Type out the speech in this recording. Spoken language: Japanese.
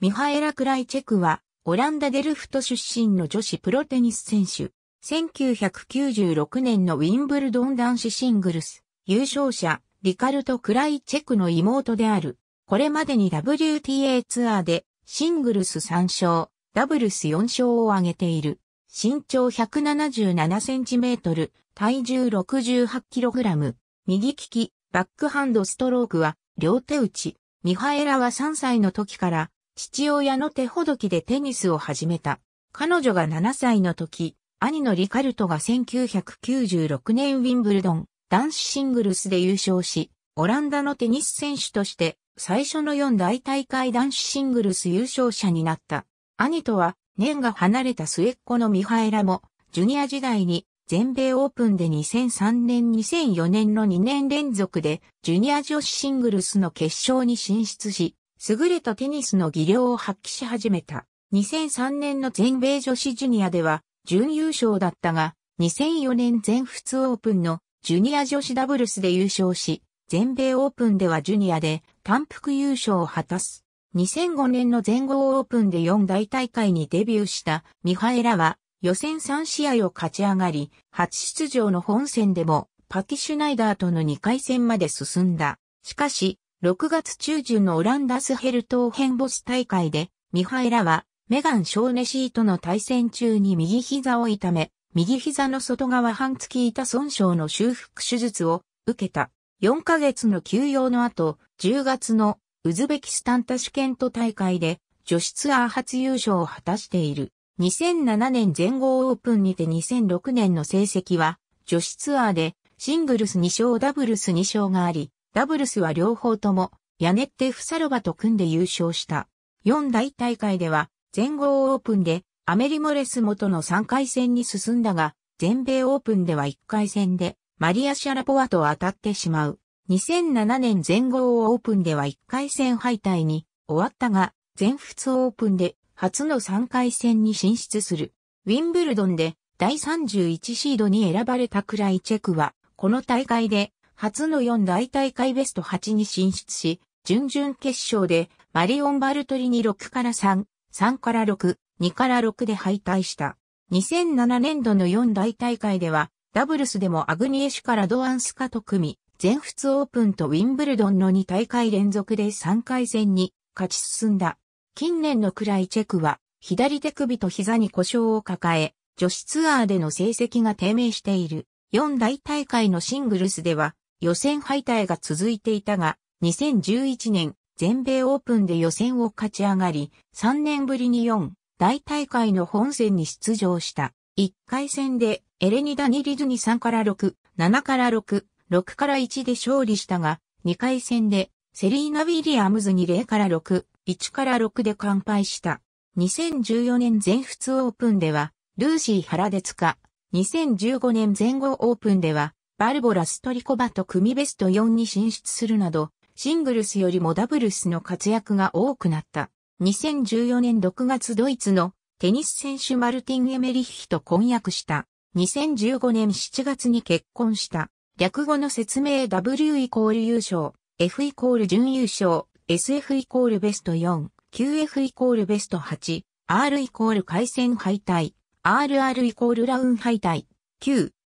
ミハエラ・クライチェクは、オランダ・デルフト出身の女子プロテニス選手。1996年のウィンブルドン男子シングルス、優勝者、リカルト・クライチェクの妹である。これまでに WTA ツアーで、シングルス3勝、ダブルス4勝を挙げている。身長177センチメートル、体重68キログラム、右利き、バックハンドストロークは、両手打ち。ミハエラは3歳の時から、父親の手ほどきでテニスを始めた。彼女が7歳の時、兄のリカルトが1996年ウィンブルドン男子シングルスで優勝し、オランダのテニス選手として最初の4大大会男子シングルス優勝者になった。兄とは年が離れた末っ子のミハエラも、ジュニア時代に全米オープンで2003年2004年の2年連続でジュニア女子シングルスの決勝に進出し、優れたテニスの技量を発揮し始めた。2003年の全米女子ジュニアでは準優勝だったが、2004年全仏オープンのジュニア女子ダブルスで優勝し、全米オープンではジュニアで単複優勝を果たす。2005年の全豪オープンで4大大会にデビューしたミハエラは予選3試合を勝ち上がり、初出場の本戦でもパティ・シュナイダーとの2回戦まで進んだ。しかし、6月中旬のオランダスヘルトーヘンボス大会で、ミハエラは、メガン・ショーネシーとの対戦中に右膝を痛め、右膝の外側半月板損傷の修復手術を受けた。4ヶ月の休養の後、10月のウズベキスタンタシケント大会で女子ツアー初優勝を果たしている。2007年全豪オープンにて2006年の成績は女子ツアーでシングルス2勝ダブルス2勝があり、ダブルスは両方とも、ヤネッテ・フサロバと組んで優勝した。四大大会では、全豪オープンで、アメリ・モレス元の3回戦に進んだが、全米オープンでは1回戦で、マリア・シャラポワと当たってしまう。2007年全豪オープンでは1回戦敗退に終わったが、全仏オープンで初の3回戦に進出する。ウィンブルドンで第31シードに選ばれたくらいチェクは、この大会で初の4大大会ベスト8に進出し、準々決勝でマリオン・バルトリに6から3、3から6、2から6で敗退した。2007年度の4大大会では、ダブルスでもアグニエシュからドアンスカと組み、全仏オープンとウィンブルドンの2大会連続で3回戦に勝ち進んだ。近年の暗いチェクは、左手首と膝に故障を抱え、女子ツアーでの成績が低迷している。4大大会のシングルスでは、予選敗退が続いていたが、2011年全米オープンで予選を勝ち上がり、3年ぶりに4大大会の本戦に出場した。1回戦でエレニダ・ニリズに3から6、7から6、6から1で勝利したが、2回戦でセリーナ・ウィリアムズに0から6、1から6で完敗した。2014年全仏オープンでは、ルーシー・ハラデツカ。2015年前後オープンでは、バルボラ・ストリコバと組ベスト4に進出するなど、シングルスよりもダブルスの活躍が多くなった。2014年6月ドイツのテニス選手マルティン・エメリッヒと婚約した。2015年7月に結婚した。略語の説明 W イコール優勝、F イコール準優勝、SF イコールベスト4、QF イコールベスト8、R イコール回戦敗退、RR イコールラウン敗退、Q、